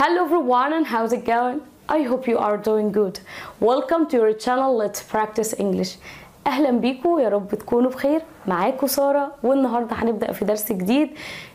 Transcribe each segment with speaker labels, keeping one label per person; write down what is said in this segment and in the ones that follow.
Speaker 1: Hello everyone and how's it going? I hope you are doing good. Welcome to your channel Let's Practice English. اهلا بيكم يا رب تكونوا بخير معاكم ساره والنهارده هنبدا في درس جديد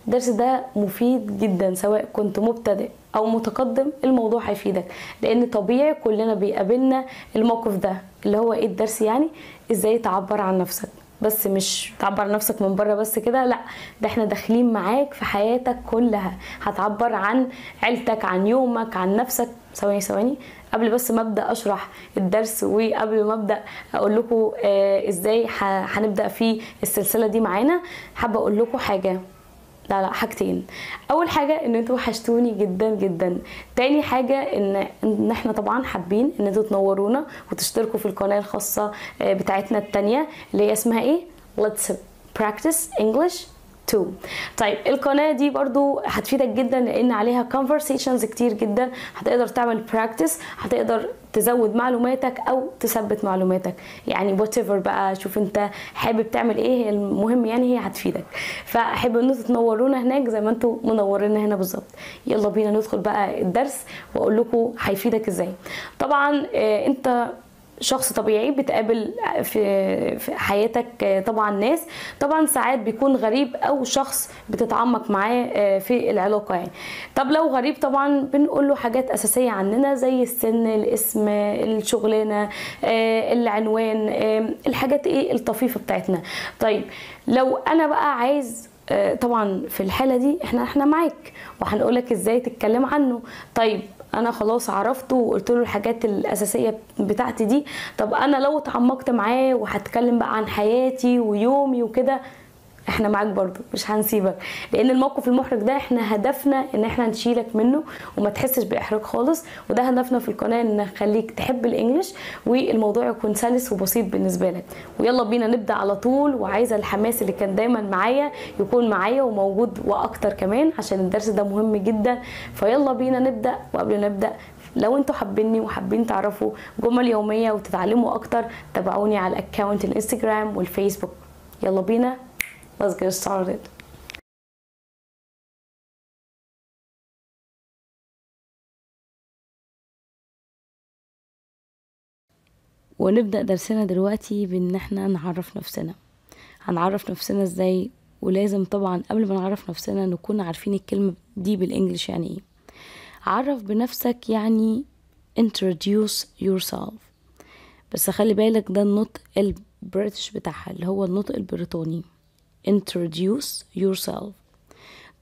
Speaker 1: الدرس ده مفيد جدا سواء كنت مبتدئ او متقدم الموضوع هيفيدك لان طبيعي كلنا بيقابلنا الموقف ده اللي هو ايه الدرس يعني ازاي تعبر عن نفسك بس مش تعبر نفسك من بره بس كده لا ده احنا داخلين معاك في حياتك كلها هتعبر عن عيلتك عن يومك عن نفسك ثواني ثواني قبل بس ما ابدا اشرح الدرس وقبل ما ابدا اقول لكم آه، ازاي هنبدا في السلسله دي معانا حابه اقول لكم حاجه لا لا حاجتين اول حاجه ان انتوا وحشتوني جدا جدا تاني حاجه ان ان احنا طبعا حابين ان انتوا تنورونا وتشتركوا في القناه الخاصه آه، بتاعتنا التانية اللي هي اسمها ايه let's practice english تو طيب القناه دي برضو هتفيدك جدا لان عليها conversations كتير جدا هتقدر تعمل practice هتقدر تزود معلوماتك او تثبت معلوماتك يعني وات بقى شوف انت حابب تعمل ايه المهم يعني هي هتفيدك فاحب ان انتوا تنورونا هناك زي ما انتوا منورينا هنا بالظبط يلا بينا ندخل بقى الدرس واقول لكم هيفيدك ازاي طبعا آه، انت شخص طبيعي بتقابل في حياتك آه، طبعا ناس طبعا ساعات بيكون غريب او شخص بتتعمق معاه آه، في العلاقه يعني طب لو غريب طبعا بنقول له حاجات اساسيه عننا زي السن الاسم الشغلانه آه، العنوان الحاجات ايه الطفيفه بتاعتنا طيب لو انا بقى عايز طبعا في الحاله دي احنا احنا معاك وهنقولك ازاي تتكلم عنه طيب انا خلاص عرفته وقلت له الحاجات الاساسيه بتاعتي دي طب انا لو اتعمقت معاه وهتكلم بقى عن حياتي ويومي وكده احنا معاك برضو مش هنسيبك لان الموقف المحرج ده احنا هدفنا ان احنا نشيلك منه وما تحسش باحراج خالص وده هدفنا في القناه ان نخليك تحب الانجليش والموضوع يكون سلس وبسيط بالنسبه لك ويلا بينا نبدا على طول وعايزه الحماس اللي كان دايما معايا يكون معايا وموجود واكتر كمان عشان الدرس ده مهم جدا فيلا بينا نبدا وقبل ما نبدا لو انتوا حابيني وحابين تعرفوا جمل يوميه وتتعلموا اكتر تابعوني على الاكونت الانستجرام والفيسبوك يلا بينا let's get started. ونبدأ درسنا دلوقتي بإن احنا نعرف نفسنا هنعرف نفسنا ازاي ولازم طبعا قبل ما نعرف نفسنا نكون عارفين الكلمة دي بالانجلش يعني ايه عرف بنفسك يعني introduce yourself بس خلي بالك ده النطق البريتش بتاعها اللي هو النطق البريطاني introduce yourself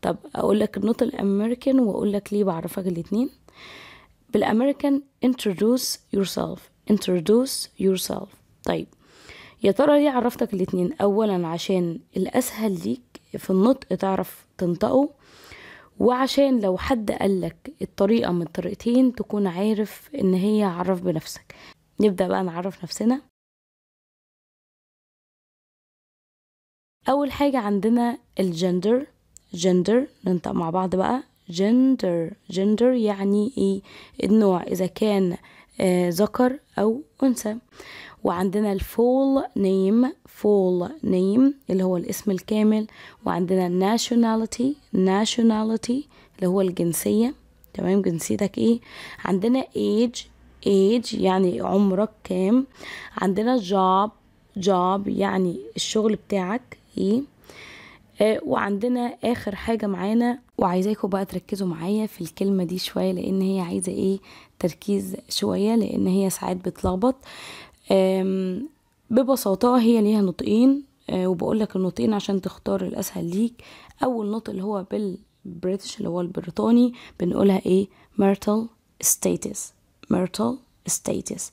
Speaker 1: طب اقول لك النوت الامريكان واقول لك ليه بعرفك الاتنين بالامريكان introduce yourself introduce yourself طيب يا ترى ليه عرفتك الاتنين اولا عشان الاسهل ليك في النطق تعرف تنطقه وعشان لو حد قالك الطريقة من الطريقتين تكون عارف ان هي عرف بنفسك نبدأ بقى نعرف نفسنا أول حاجة عندنا الجندر جندر ننطق مع بعض بقى جندر جندر يعني ايه النوع اذا كان آه ذكر او انثى وعندنا الفول نيم فول نيم اللي هو الاسم الكامل وعندنا الناشوناليتي ناشوناليتي اللي هو الجنسيه تمام جنسيتك ايه عندنا ايج ايج يعني عمرك كام عندنا جاب جاب يعني الشغل بتاعك ايه آه وعندنا اخر حاجه معانا وعايزاكم بقى تركزوا معايا في الكلمه دي شويه لان هي عايزه ايه تركيز شويه لان هي ساعات بتلخبط ببساطه هي ليها نطقين آه وبقول لك النطقين عشان تختار الاسهل ليك اول نطق اللي هو بالبريتش اللي هو البريطاني بنقولها ايه مرتل ستاتس marital status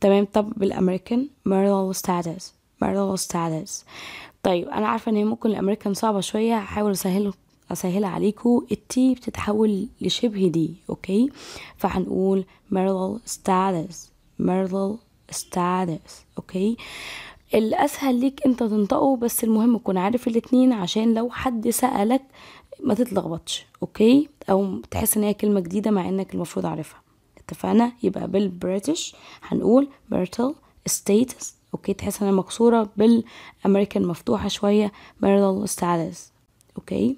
Speaker 1: تمام طب بالامريكان مرتل ستاتس marital status طيب انا عارفه ان ممكن الامريكان صعبه شويه هحاول اسهل اسهلها عليكم التي بتتحول لشبه دي اوكي فهنقول marital status marital status اوكي الاسهل ليك انت تنطقه بس المهم تكون عارف الاتنين عشان لو حد سالك ما تتلخبطش اوكي او تحس ان هي كلمه جديده مع انك المفروض عارفها اتفقنا يبقى بالبريتش هنقول marital status اوكي تحس انها مكسوره بالامريكان مفتوحه شويه ميرال status اوكي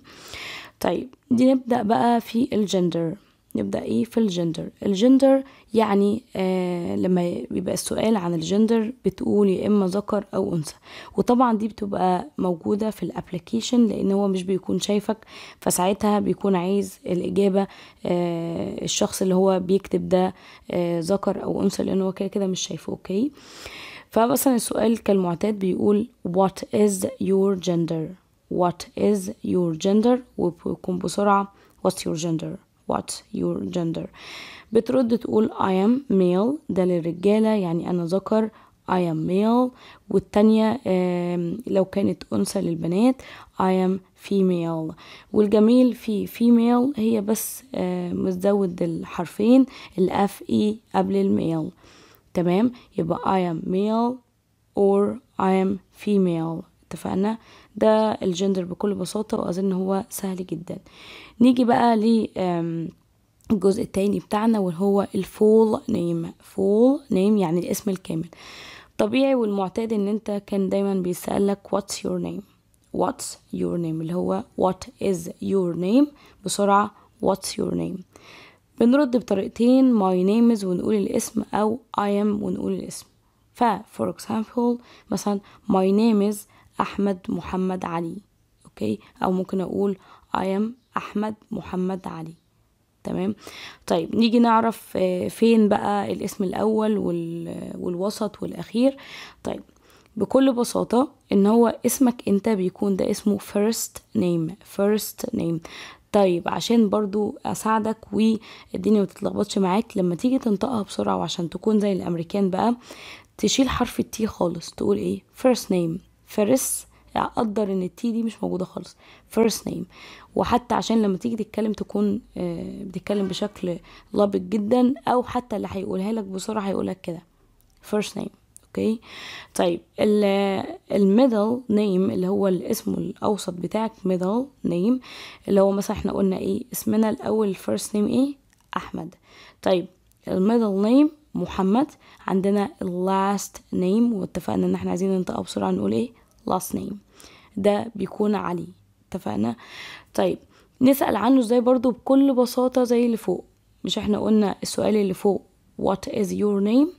Speaker 1: طيب دي نبدا بقى في الجندر نبدا ايه في الجندر الجندر يعني آه لما بيبقى السؤال عن الجندر بتقول يا اما ذكر او انثى وطبعا دي بتبقى موجوده في الابلكيشن لان هو مش بيكون شايفك فساعتها بيكون عايز الاجابه آه الشخص اللي هو بيكتب ده آه ذكر او انثى لان هو كده كده مش شايفه اوكي آه فمثلا السؤال كالمعتاد بيقول what is your gender what is your gender وبيكون بسرعة what's your gender what's your gender بترد تقول I am male ده للرجالة يعني أنا ذكر I am male والتانية لو كانت أنثى للبنات I am female والجميل في female هي بس مزود الحرفين ال F E قبل الميل تمام يبقى I am male or I am female اتفقنا ده الجندر بكل بساطة وأظن هو سهل جدا نيجي بقى ل الجزء التاني بتاعنا وهو الفول نيم فول نيم يعني الاسم الكامل طبيعي والمعتاد ان انت كان دايما بيسألك what's your name what's your name اللي هو what is your name بسرعة what's your name بنرد بطريقتين my name is ونقول الاسم أو I am ونقول الاسم ف for example مثلا my name is أحمد محمد علي أوكي أو ممكن أقول I am أحمد محمد علي تمام طيب نيجي نعرف آه، فين بقى الاسم الأول والوسط والأخير طيب بكل بساطة ان هو اسمك انت بيكون ده اسمه first name first name طيب عشان برضو اساعدك والدنيا ما تتلخبطش معاك لما تيجي تنطقها بسرعه وعشان تكون زي الامريكان بقى تشيل حرف التي خالص تقول ايه first name فارس اقدر ان التي دي مش موجوده خالص first name وحتى عشان لما تيجي تتكلم تكون آه، بتتكلم بشكل لبق جدا او حتى اللي هيقولها لك بسرعه هيقولك كده first name اوكي طيب الميدل نيم اللي هو الاسم الاوسط بتاعك ميدل نيم اللي هو مثلا احنا قلنا ايه اسمنا الاول الفيرست نيم ايه احمد طيب الميدل نيم محمد عندنا اللاست نيم واتفقنا ان احنا عايزين ننطقها بسرعه نقول ايه لاست نيم ده بيكون علي اتفقنا طيب نسال عنه ازاي برضو بكل بساطه زي اللي فوق مش احنا قلنا السؤال اللي فوق what is your name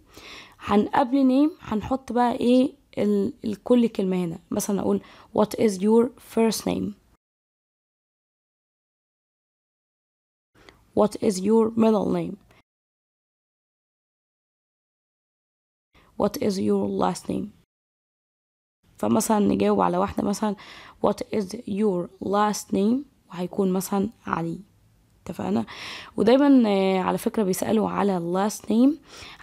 Speaker 1: هن قبل نيم هنحط بقى ايه ال... الكل كلمة هنا مثلا اقول what is your first name what is your middle name what is your last name فمثلا نجاوب على واحدة مثلا what is your last name وهيكون مثلا علي اتفقنا ودايما آه، على فكرة بيسألوا على last name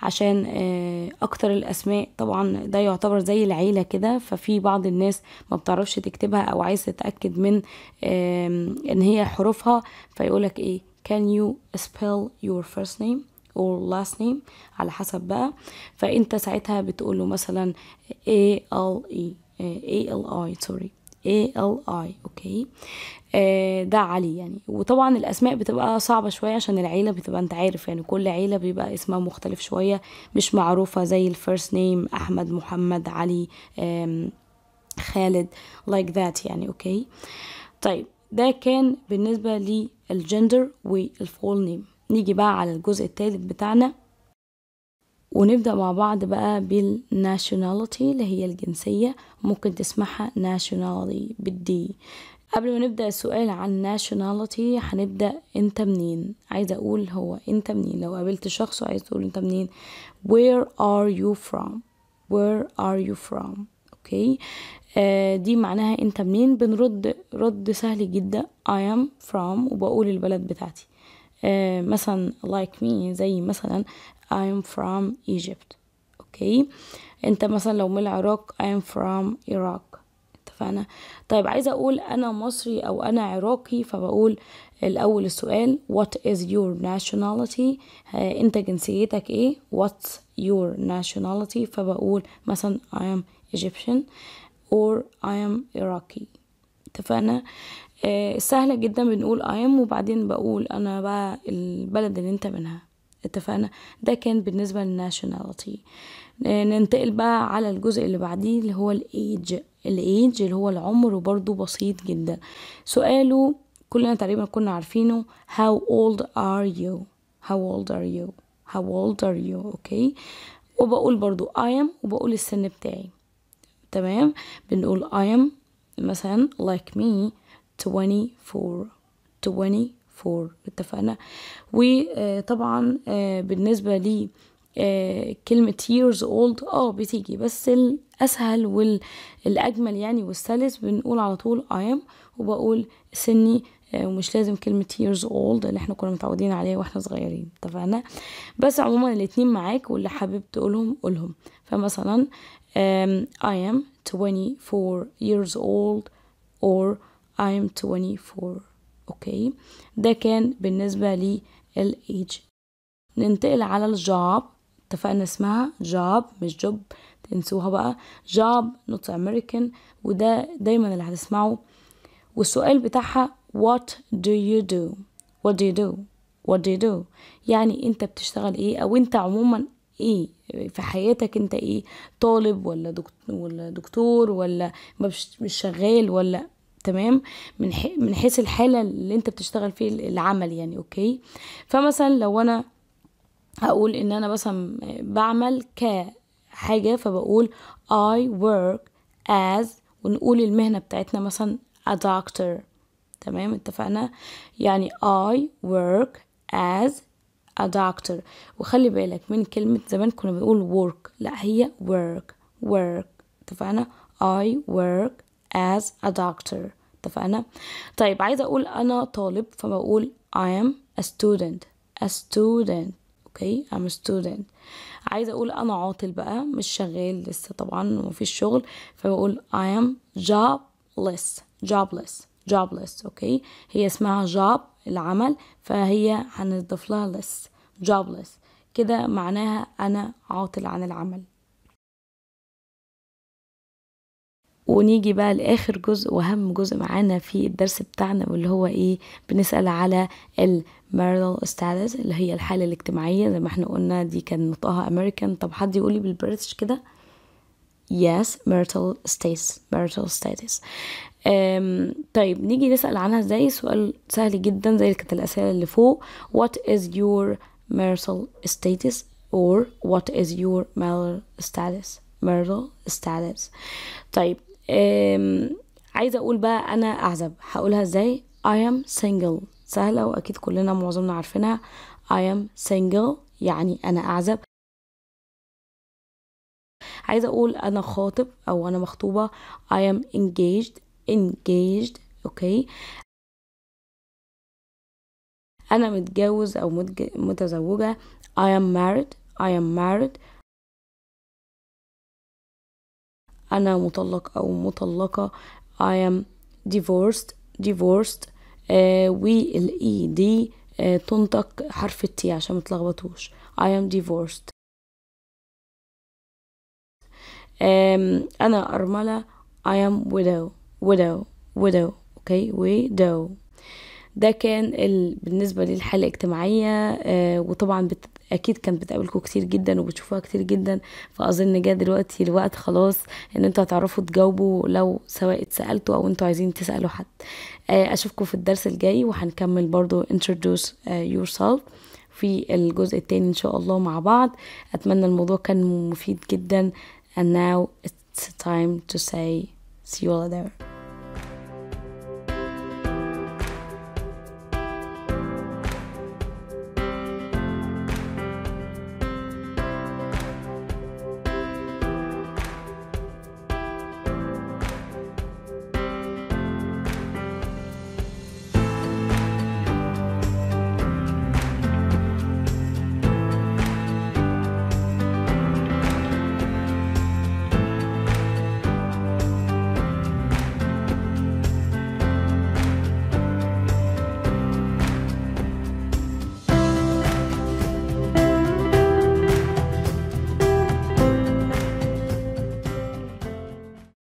Speaker 1: عشان آه، اكتر الاسماء طبعا ده يعتبر زي العيلة كده ففي بعض الناس ما بتعرفش تكتبها او عايز تتأكد من ان هي حروفها فيقولك ايه can you spell your first name or last name على حسب بقى فانت ساعتها بتقوله مثلا A L E آه، A L I sorry A L I اوكي آه ده علي يعني وطبعا الاسماء بتبقى صعبه شويه عشان العيله بتبقى انت عارف يعني كل عيله بيبقى اسمها مختلف شويه مش معروفه زي الفيرست نيم احمد محمد علي خالد like that يعني اوكي طيب ده كان بالنسبه للجندر والفول نيم نيجي بقى على الجزء الثالث بتاعنا ونبدأ مع بعض بقى بالناشوناليتي اللي هي الجنسية ممكن تسمعها nationality بالدي قبل ما نبدأ السؤال عن nationality هنبدأ انت منين عايزة اقول هو انت منين لو قابلت شخص وعايز تقول انت منين where are you from where are you from اوكي okay. آه دي معناها انت منين بنرد رد سهل جدا I am from وبقول البلد بتاعتي آه مثلا like me زي مثلا I am from Egypt اوكي انت مثلا لو من العراق I am from Iraq اتفقنا طيب عايزه اقول انا مصري او انا عراقي فبقول الاول السؤال what is your nationality آه، انت جنسيتك ايه what's your nationality فبقول مثلا I am Egyptian or I am Iraqi اتفقنا آه، سهلة جدا بنقول I am وبعدين بقول أنا بقى البلد اللي أنت منها اتفقنا ده كان بالنسبة للناشوناليتي ننتقل بقى على الجزء اللي بعديه اللي هو الايج الايج اللي هو العمر وبرضه بسيط جدا سؤاله كلنا تقريبا كنا عارفينه how old are you how old are you how old are you اوكي وبقول برضو I am وبقول السن بتاعي تمام بنقول I am مثلا like me 24 24 فور اتفقنا وطبعا آه، بالنسبة لي آه، كلمة years old اه بتيجي بس الأسهل والأجمل يعني والسلس بنقول على طول I am وبقول سني آه، ومش لازم كلمة years old اللي احنا كنا متعودين عليها واحنا صغيرين اتفقنا بس عموما الاتنين معاك واللي حابب تقولهم قولهم فمثلا I am 24 years old or I am 24 اوكي ده كان بالنسبة للage ننتقل على الجاب اتفقنا اسمها جاب مش جوب تنسوها بقى جاب نوت امريكان وده دايما اللي هتسمعه والسؤال بتاعها what do you do what do you do what do you do يعني انت بتشتغل ايه او انت عموما ايه في حياتك انت ايه طالب ولا دكتور ولا دكتور ولا مش شغال ولا تمام من من حيث الحاله اللي انت بتشتغل فيه العمل يعني اوكي فمثلا لو انا هقول ان انا مثلا بعمل كحاجه فبقول I work as ونقول المهنه بتاعتنا مثلا a doctor تمام اتفقنا يعني I work as a doctor وخلي بالك من كلمة زمان كنا بنقول work لا هي work work اتفقنا I work as a doctor اتفقنا طيب عايزة أقول أنا طالب فبقول I am a student a student اوكي okay, I'm a student عايزة أقول أنا عاطل بقى مش شغال لسه طبعا ومفيش شغل فبقول I am jobless jobless jobless اوكي okay. هي اسمها job العمل فهي هنضيف لها less jobless كده معناها أنا عاطل عن العمل ونيجي بقى لاخر جزء واهم جزء معانا في الدرس بتاعنا واللي هو ايه بنسال على الماريتال ستاتس اللي هي الحاله الاجتماعيه زي ما احنا قلنا دي كان نطقها امريكان طب حد يقول لي بالبريتش كده yes marital status marital status أم طيب نيجي نسأل عنها ازاي سؤال سهل جدا زي كانت الأسئلة اللي فوق what is your marital status or what is your marital status marital status طيب عايزه اقول بقى انا اعزب هقولها ازاي I am single سهله واكيد كلنا معظمنا عارفينها I am single يعني انا اعزب عايزه اقول انا خاطب او انا مخطوبه I am engaged engaged اوكي okay. انا متجوز او متزوجه I am married I am married أنا مطلق أو مطلقة I am divorced divorced آه والإي دي e آه تنطق حرف التي عشان متلخبطوش I am divorced أنا أرملة I am widow widow widow أوكي okay. widow ده كان ال... بالنسبة للحالة الاجتماعية آه وطبعا بت... اكيد كانت بتقابلكم كتير جدا وبتشوفوها كتير جدا فاظن ان جه دلوقتي الوقت خلاص ان انتوا هتعرفوا تجاوبوا لو سواء اتسالتوا او انتوا عايزين تسالوا حد آه، اشوفكم في الدرس الجاي وهنكمل برضو introduce آه، yourself في الجزء التاني ان شاء الله مع بعض اتمنى الموضوع كان مفيد جدا and now it's time to say see you all there